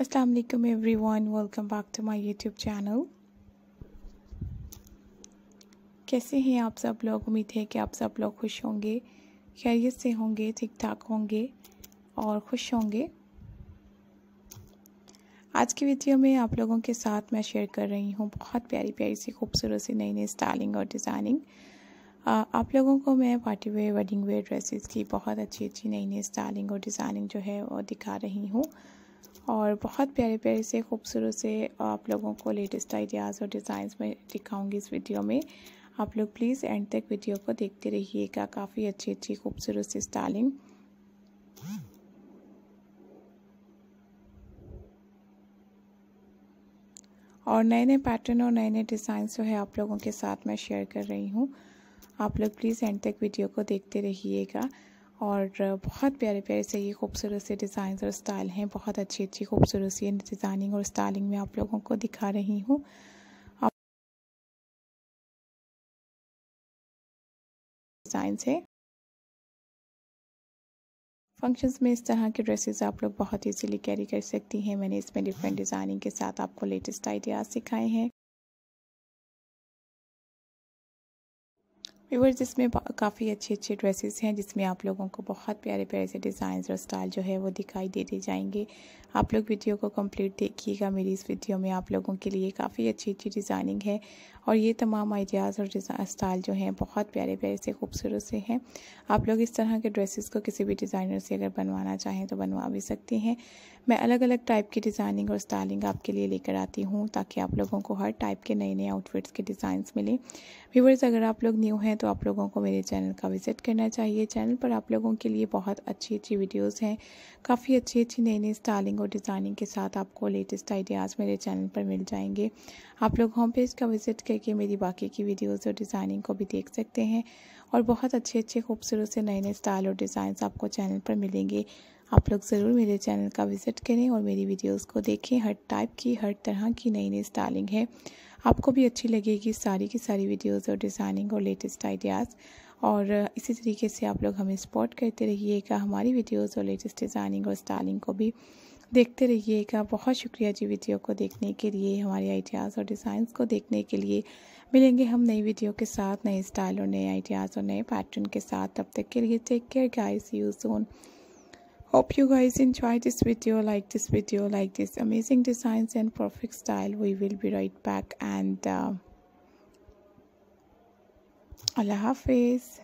Aslam everyone welcome back to my YouTube channel कैसे हैं आप सब लोग उम्मीद है कि आप सब लोग खुश होंगे खैरियत से होंगे ठीक ठाक होंगे और खुश होंगे आज की वीडियो में आप लोगों के साथ मैं शेयर कर रही हूँ बहुत प्यारी प्यारी सी खूबसूरत सी नई नई स्टाइलिंग और डिज़ाइनिंग आप लोगों को मैं party wear wedding wear dresses की बहुत अच्छी अच्छी नई नई स्टाइलिंग और डिज़ाइनिंग जो है वो दिखा रही हूँ और बहुत प्यारे प्यारे से खूबसूरत से आप लोगों को लेटेस्ट आइडियाज़ और डिज़ाइंस में दिखाऊंगी इस वीडियो में आप लोग प्लीज़ एंड तक वीडियो को देखते रहिएगा काफ़ी अच्छी अच्छी खूबसूरत सी स्टाइलिंग और नए नए पैटर्न और नए नए डिज़ाइन जो है आप लोगों के साथ मैं शेयर कर रही हूँ आप लोग प्लीज़ एंड तक वीडियो को देखते रहिएगा और बहुत प्यारे प्यारे से ये खूबसूरत से डिज़ाइन और स्टाइल हैं बहुत अच्छी अच्छी खूबसूरत सी डिज़ाइनिंग और स्टाइलिंग में आप लोगों को दिखा रही हूँ डिज़ाइन से फंक्शंस में इस तरह के ड्रेसेस आप लोग बहुत ईजीली कैरी कर सकती हैं मैंने इसमें डिफरेंट डिज़ाइनिंग के साथ आपको लेटेस्ट आइडियाज़ सिखाए हैं व्यूवर्स इसमें काफ़ी अच्छे अच्छे ड्रेसेस हैं जिसमें आप लोगों को बहुत प्यारे प्यारे से डिज़ाइन और स्टाइल जो है वो दिखाई देते जाएंगे आप लोग वीडियो को कंप्लीट देखिएगा मेरी इस वीडियो में आप लोगों के लिए काफ़ी अच्छी अच्छी डिज़ाइनिंग है और ये तमाम आइडियाज़ और स्टाइल जो हैं बहुत प्यारे प्यारे से खूबसूरत से हैं आप लोग इस तरह के ड्रेसेस को किसी भी डिज़ाइनर से अगर बनवाना चाहें तो बनवा भी सकती हैं मैं अलग अलग टाइप की डिज़ाइनिंग और स्टाइलिंग आपके लिए लेकर आती हूँ ताकि आप लोगों को हर टाइप के नए नए आउटफिट्स के डिज़ाइन मिलें व्यूवर्स अगर आप लोग न्यू हैं तो आप लोगों को मेरे चैनल का विज़िट करना चाहिए चैनल पर आप लोगों के लिए बहुत अच्छी अच्छी वीडियोस हैं काफ़ी अच्छी अच्छी नई नई स्टाइलिंग और डिज़ाइनिंग के साथ आपको लेटेस्ट आइडियाज़ मेरे चैनल पर मिल जाएंगे आप लोग होम पेज का विज़िट करके मेरी बाकी की वीडियोज़ और डिज़ाइनिंग को भी देख सकते हैं और बहुत अच्छे अच्छे खूबसूरत से नए नए स्टाइल और डिज़ाइन आपको चैनल पर मिलेंगे आप लोग ज़रूर मेरे चैनल का विज़िट करें और मेरी वीडियोस को देखें हर टाइप की हर तरह की नई नई स्टाइलिंग है आपको भी अच्छी लगेगी सारी की सारी वीडियोस और डिज़ाइनिंग और लेटेस्ट आइडियाज़ और इसी तरीके से आप लोग हमें सपोर्ट करते रहिएगा हमारी वीडियोज़ और लेटेस्ट डिज़ाइनिंग और स्टाइलिंग को भी देखते रहिएगा बहुत शुक्रिया जी वीडियो को देखने के लिए हमारे आइडियाज़ और डिज़ाइंस को देखने के लिए मिलेंगे हम नई वीडियो के साथ नए स्टाइल और नए आइडियाज़ और नए पैटर्न के साथ तब तक के लिए take care guys you soon hope you guys enjoy this video like this video like this amazing designs and perfect style we will be right back and uh, allah hafiz